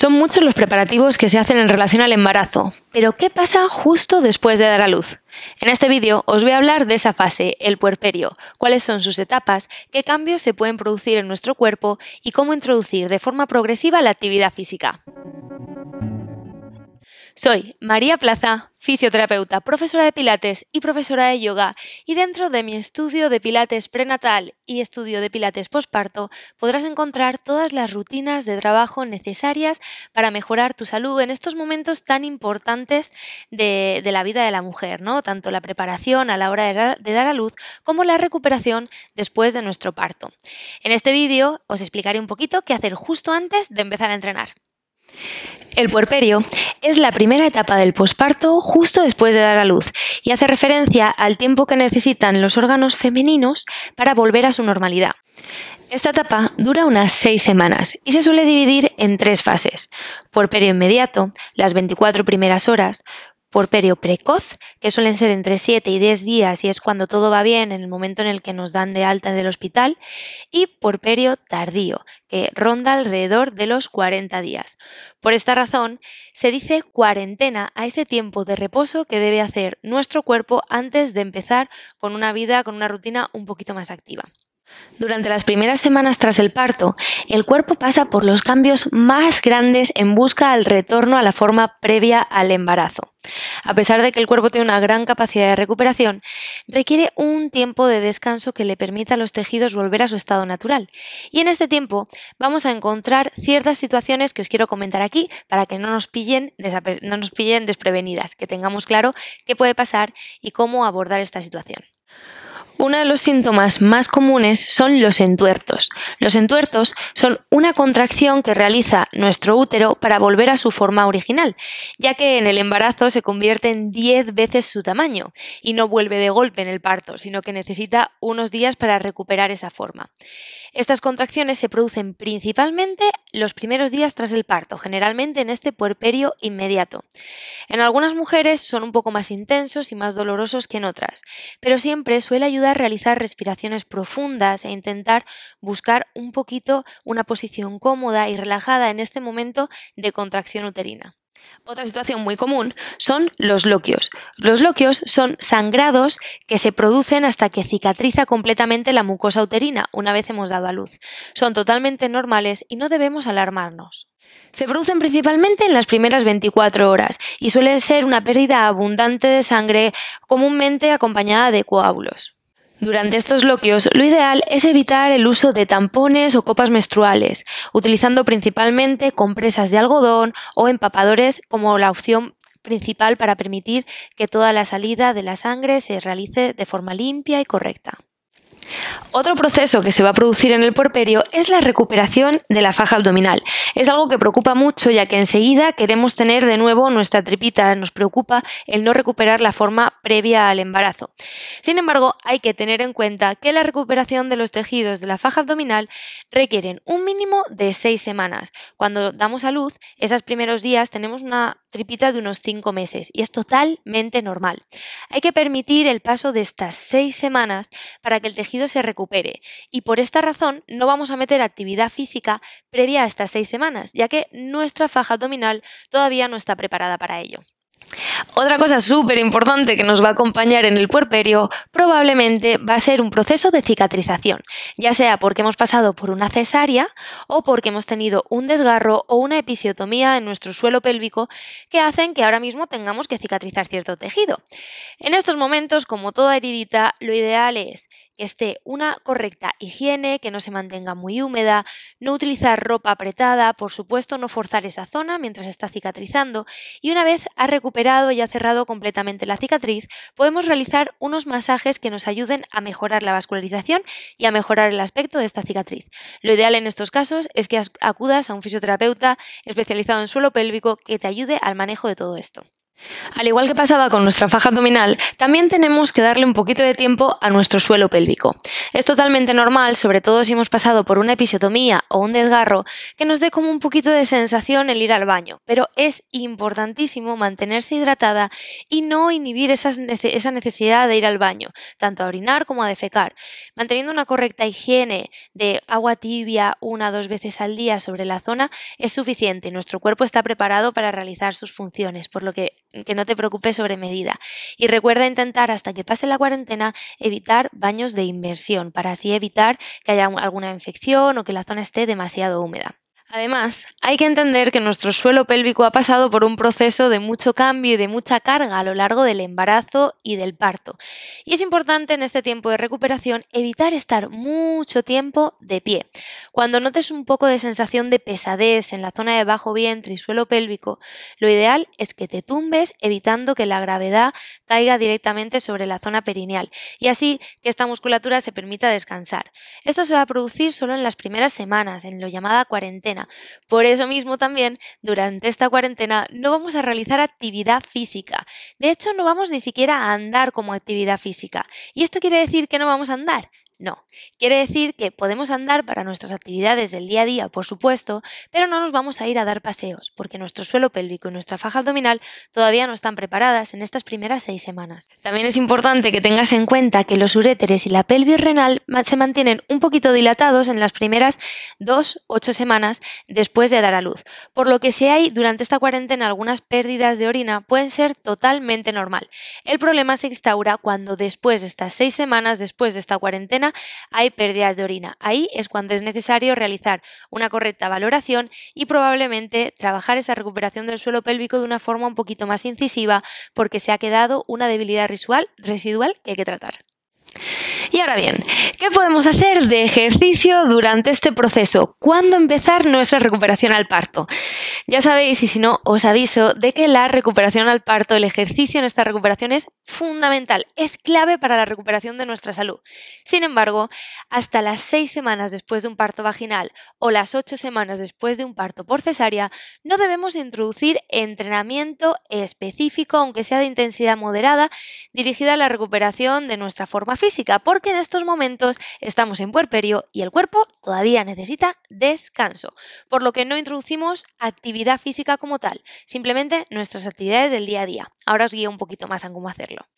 Son muchos los preparativos que se hacen en relación al embarazo, pero ¿qué pasa justo después de dar a luz? En este vídeo os voy a hablar de esa fase, el puerperio, cuáles son sus etapas, qué cambios se pueden producir en nuestro cuerpo y cómo introducir de forma progresiva la actividad física. Soy María Plaza, fisioterapeuta, profesora de Pilates y profesora de yoga, y dentro de mi estudio de Pilates prenatal y estudio de Pilates posparto podrás encontrar todas las rutinas de trabajo necesarias para mejorar tu salud en estos momentos tan importantes de, la vida de la mujer, ¿no? tanto la preparación a la hora de, de dar a luz como la recuperación después de nuestro parto. En este vídeo os explicaré un poquito qué hacer justo antes de empezar a entrenar. El puerperio es la primera etapa del posparto justo después de dar a luz y hace referencia al tiempo que necesitan los órganos femeninos para volver a su normalidad. Esta etapa dura unas seis semanas y se suele dividir en tres fases. Por periodo inmediato, las 24 primeras horas, Porperio precoz, que suelen ser entre 7 y 10 días y es cuando todo va bien en el momento en el que nos dan de alta del hospital, y porperio tardío, que ronda alrededor de los 40 días. Por esta razón, se dice cuarentena a ese tiempo de reposo que debe hacer nuestro cuerpo antes de empezar con una vida, con una rutina un poquito más activa. Durante las primeras semanas tras el parto, el cuerpo pasa por los cambios más grandes en busca al retorno a la forma previa al embarazo. A pesar de que el cuerpo tiene una gran capacidad de recuperación, requiere un tiempo de descanso que le permita a los tejidos volver a su estado natural. Y en este tiempo vamos a encontrar ciertas situaciones que os quiero comentar aquí para que no nos pillen, no nos pillen desprevenidas, que tengamos claro qué puede pasar y cómo abordar esta situación. Uno de los síntomas más comunes son los entuertos. Los entuertos son una contracción que realiza nuestro útero para volver a su forma original, ya que en el embarazo se convierte en 10 veces su tamaño y no vuelve de golpe en el parto, sino que necesita unos días para recuperar esa forma. Estas contracciones se producen principalmente los primeros días tras el parto, generalmente en este puerperio inmediato. En algunas mujeres son un poco más intensos y más dolorosos que en otras, pero siempre suele ayudar realizar respiraciones profundas e intentar buscar un poquito una posición cómoda y relajada en este momento de contracción uterina. Otra situación muy común son los loquios. Los loquios son sangrados que se producen hasta que cicatriza completamente la mucosa uterina una vez hemos dado a luz. Son totalmente normales y no debemos alarmarnos. Se producen principalmente en las primeras 24 horas y suelen ser una pérdida abundante de sangre comúnmente acompañada de coágulos. Durante estos loquios, lo ideal es evitar el uso de tampones o copas menstruales, utilizando principalmente compresas de algodón o empapadores como la opción principal para permitir que toda la salida de la sangre se realice de forma limpia y correcta. Otro proceso que se va a producir en el porperio es la recuperación de la faja abdominal. Es algo que preocupa mucho ya que enseguida queremos tener de nuevo nuestra tripita, nos preocupa el no recuperar la forma previa al embarazo. Sin embargo, hay que tener en cuenta que la recuperación de los tejidos de la faja abdominal requieren un mínimo de seis semanas. Cuando damos a luz, esos primeros días tenemos una tripita de unos 5 meses y es totalmente normal. Hay que permitir el paso de estas 6 semanas para que el tejido se recupere y por esta razón no vamos a meter actividad física previa a estas 6 semanas, ya que nuestra faja abdominal todavía no está preparada para ello. Otra cosa súper importante que nos va a acompañar en el puerperio probablemente va a ser un proceso de cicatrización, ya sea porque hemos pasado por una cesárea o porque hemos tenido un desgarro o una episiotomía en nuestro suelo pélvico que hacen que ahora mismo tengamos que cicatrizar cierto tejido. En estos momentos, como toda heridita, lo ideal es que esté una correcta higiene, que no se mantenga muy húmeda, no utilizar ropa apretada, por supuesto no forzar esa zona mientras está cicatrizando y una vez ha recuperado y ha cerrado completamente la cicatriz, podemos realizar unos masajes que nos ayuden a mejorar la vascularización y a mejorar el aspecto de esta cicatriz. Lo ideal en estos casos es que acudas a un fisioterapeuta especializado en suelo pélvico que te ayude al manejo de todo esto. Al igual que pasaba con nuestra faja abdominal, también tenemos que darle un poquito de tiempo a nuestro suelo pélvico. Es totalmente normal, sobre todo si hemos pasado por una episiotomía o un desgarro, que nos dé como un poquito de sensación el ir al baño, pero es importantísimo mantenerse hidratada y no inhibir esa necesidad de ir al baño, tanto a orinar como a defecar. Manteniendo una correcta higiene de agua tibia una o dos veces al día sobre la zona es suficiente. Nuestro cuerpo está preparado para realizar sus funciones, por lo que que no te preocupes sobre medida. Y recuerda intentar, hasta que pase la cuarentena, evitar baños de inmersión para así evitar que haya alguna infección o que la zona esté demasiado húmeda. Además, hay que entender que nuestro suelo pélvico ha pasado por un proceso de mucho cambio y de mucha carga a lo largo del embarazo y del parto. Y es importante en este tiempo de recuperación evitar estar mucho tiempo de pie. Cuando notes un poco de sensación de pesadez en la zona de bajo vientre y suelo pélvico, lo ideal es que te tumbes evitando que la gravedad caiga directamente sobre la zona perineal y así que esta musculatura se permita descansar. Esto se va a producir solo en las primeras semanas, en lo llamada cuarentena por eso mismo también, durante esta cuarentena no vamos a realizar actividad física. De hecho, no vamos ni siquiera a andar como actividad física. Y esto quiere decir que no vamos a andar, no. Quiere decir que podemos andar para nuestras actividades del día a día, por supuesto, pero no nos vamos a ir a dar paseos, porque nuestro suelo pélvico y nuestra faja abdominal todavía no están preparadas en estas primeras seis semanas. También es importante que tengas en cuenta que los uréteres y la pelvis renal se mantienen un poquito dilatados en las primeras dos, ocho semanas después de dar a luz, por lo que si hay durante esta cuarentena algunas pérdidas de orina pueden ser totalmente normal. El problema se instaura cuando después de estas seis semanas, después de esta cuarentena, hay pérdidas de orina. Ahí es cuando es necesario realizar una correcta valoración y probablemente trabajar esa recuperación del suelo pélvico de una forma un poquito más incisiva porque se ha quedado una debilidad residual que hay que tratar. Y ahora bien, ¿qué podemos hacer de ejercicio durante este proceso? ¿Cuándo empezar nuestra recuperación al parto? Ya sabéis, y si no, os aviso de que la recuperación al parto, el ejercicio en esta recuperación es fundamental, es clave para la recuperación de nuestra salud. Sin embargo, hasta las seis semanas después de un parto vaginal o las ocho semanas después de un parto por cesárea, no debemos introducir entrenamiento específico, aunque sea de intensidad moderada, dirigida a la recuperación de nuestra forma física que en estos momentos estamos en puerperio y el cuerpo todavía necesita descanso, por lo que no introducimos actividad física como tal, simplemente nuestras actividades del día a día. Ahora os guío un poquito más en cómo hacerlo.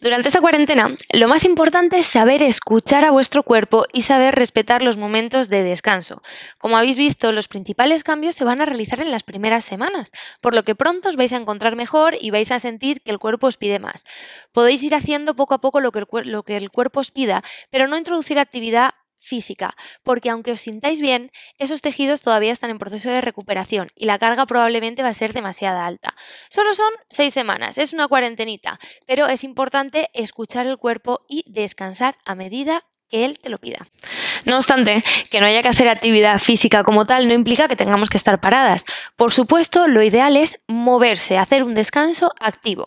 Durante esta cuarentena, lo más importante es saber escuchar a vuestro cuerpo y saber respetar los momentos de descanso. Como habéis visto, los principales cambios se van a realizar en las primeras semanas, por lo que pronto os vais a encontrar mejor y vais a sentir que el cuerpo os pide más. Podéis ir haciendo poco a poco lo que lo que el cuerpo os pide pero no introducir actividad física, porque aunque os sintáis bien, esos tejidos todavía están en proceso de recuperación y la carga probablemente va a ser demasiada alta. Solo son seis semanas, es una cuarentenita, pero es importante escuchar el cuerpo y descansar a medida que él te lo pida. No obstante, que no haya que hacer actividad física como tal no implica que tengamos que estar paradas. Por supuesto, lo ideal es moverse, hacer un descanso activo.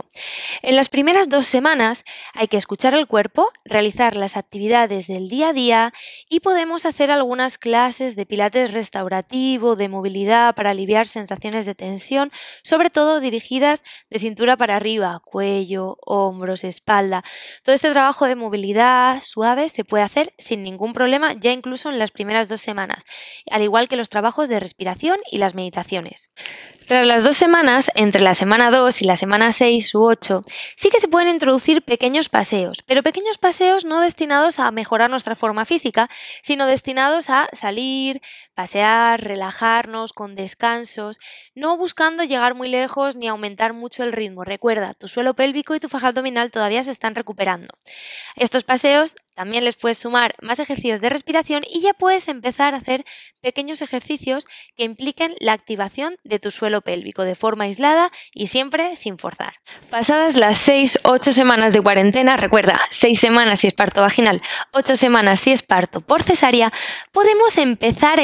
En las primeras dos semanas hay que escuchar el cuerpo, realizar las actividades del día a día y podemos hacer algunas clases de pilates restaurativo, de movilidad para aliviar sensaciones de tensión, sobre todo dirigidas de cintura para arriba, cuello, hombros, espalda. Todo este trabajo de movilidad suave se puede hacer sin ningún problema ya incluso en las primeras dos semanas, al igual que los trabajos de respiración y las meditaciones. Tras las dos semanas, entre la semana 2 y la semana 6 u 8, sí que se pueden introducir pequeños paseos, pero pequeños paseos no destinados a mejorar nuestra forma física, sino destinados a salir, pasear, relajarnos con descansos, no buscando llegar muy lejos ni aumentar mucho el ritmo. Recuerda, tu suelo pélvico y tu faja abdominal todavía se están recuperando. Estos paseos también les puedes sumar más ejercicios de respiración y ya puedes empezar a hacer pequeños ejercicios que impliquen la activación de tu suelo pélvico de forma aislada y siempre sin forzar. Pasadas las 6-8 semanas de cuarentena, recuerda, 6 semanas si es parto vaginal, 8 semanas si es parto por cesárea, podemos empezar a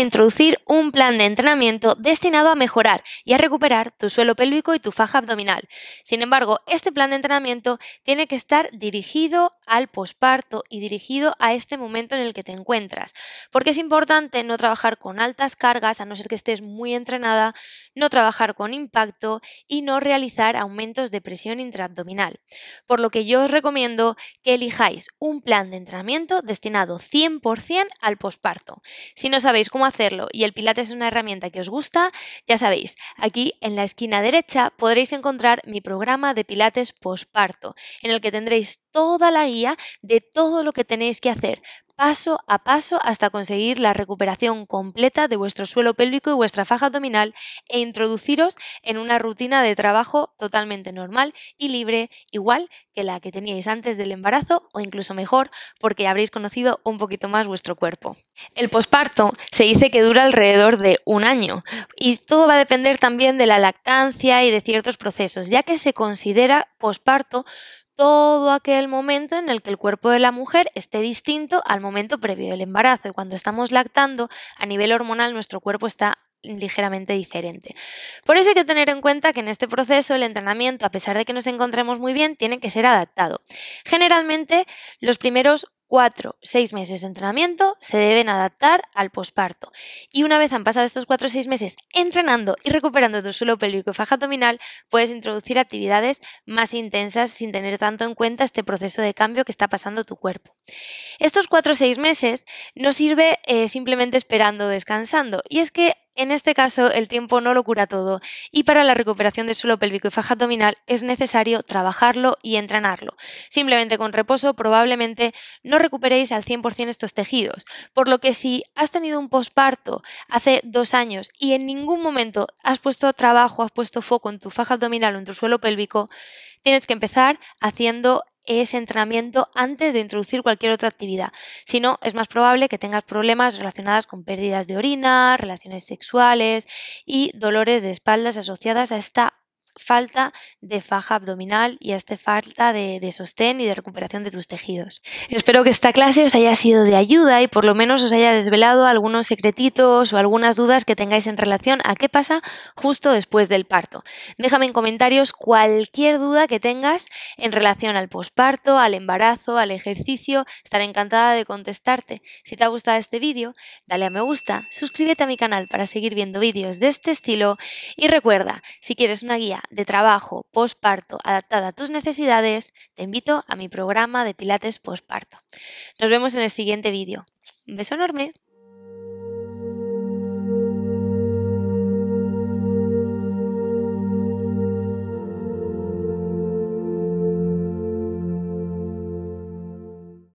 un plan de entrenamiento destinado a mejorar y a recuperar tu suelo pélvico y tu faja abdominal. Sin embargo, este plan de entrenamiento tiene que estar dirigido al posparto y dirigido a este momento en el que te encuentras, porque es importante no trabajar con altas cargas, a no ser que estés muy entrenada, no trabajar con impacto y no realizar aumentos de presión intraabdominal. Por lo que yo os recomiendo que elijáis un plan de entrenamiento destinado 100% al posparto. Si no sabéis cómo hacer y el Pilates es una herramienta que os gusta, ya sabéis, aquí en la esquina derecha podréis encontrar mi programa de Pilates posparto, en el que tendréis toda la guía de todo lo que tenéis que hacer paso a paso hasta conseguir la recuperación completa de vuestro suelo pélvico y vuestra faja abdominal e introduciros en una rutina de trabajo totalmente normal y libre, igual que la que teníais antes del embarazo o incluso mejor porque habréis conocido un poquito más vuestro cuerpo. El posparto se dice que dura alrededor de un año y todo va a depender también de la lactancia y de ciertos procesos, ya que se considera posparto todo aquel momento en el que el cuerpo de la mujer esté distinto al momento previo del embarazo. Y cuando estamos lactando, a nivel hormonal nuestro cuerpo está ligeramente diferente. Por eso hay que tener en cuenta que en este proceso el entrenamiento, a pesar de que nos encontremos muy bien, tiene que ser adaptado. Generalmente los primeros 4, 6 meses de entrenamiento se deben adaptar al posparto. Y una vez han pasado estos 4 o 6 meses entrenando y recuperando tu suelo pélvico y faja abdominal, puedes introducir actividades más intensas sin tener tanto en cuenta este proceso de cambio que está pasando tu cuerpo. Estos cuatro o 6 meses no sirve eh, simplemente esperando o descansando. Y es que en este caso, el tiempo no lo cura todo y para la recuperación del suelo pélvico y faja abdominal es necesario trabajarlo y entrenarlo. Simplemente con reposo probablemente no recuperéis al 100% estos tejidos, por lo que si has tenido un posparto hace dos años y en ningún momento has puesto trabajo, has puesto foco en tu faja abdominal o en tu suelo pélvico, tienes que empezar haciendo ese entrenamiento antes de introducir cualquier otra actividad. Si no, es más probable que tengas problemas relacionados con pérdidas de orina, relaciones sexuales y dolores de espaldas asociadas a esta falta de faja abdominal y a esta falta de, sostén y de recuperación de tus tejidos. Espero que esta clase os haya sido de ayuda y por lo menos os haya desvelado algunos secretitos o algunas dudas que tengáis en relación a qué pasa justo después del parto. Déjame en comentarios cualquier duda que tengas en relación al posparto, al embarazo, al ejercicio. Estaré encantada de contestarte. Si te ha gustado este vídeo, dale a me gusta, suscríbete a mi canal para seguir viendo vídeos de este estilo y recuerda, si quieres una guía de trabajo postparto adaptada a tus necesidades, te invito a mi programa de Pilates postparto. Nos vemos en el siguiente vídeo. Un beso enorme.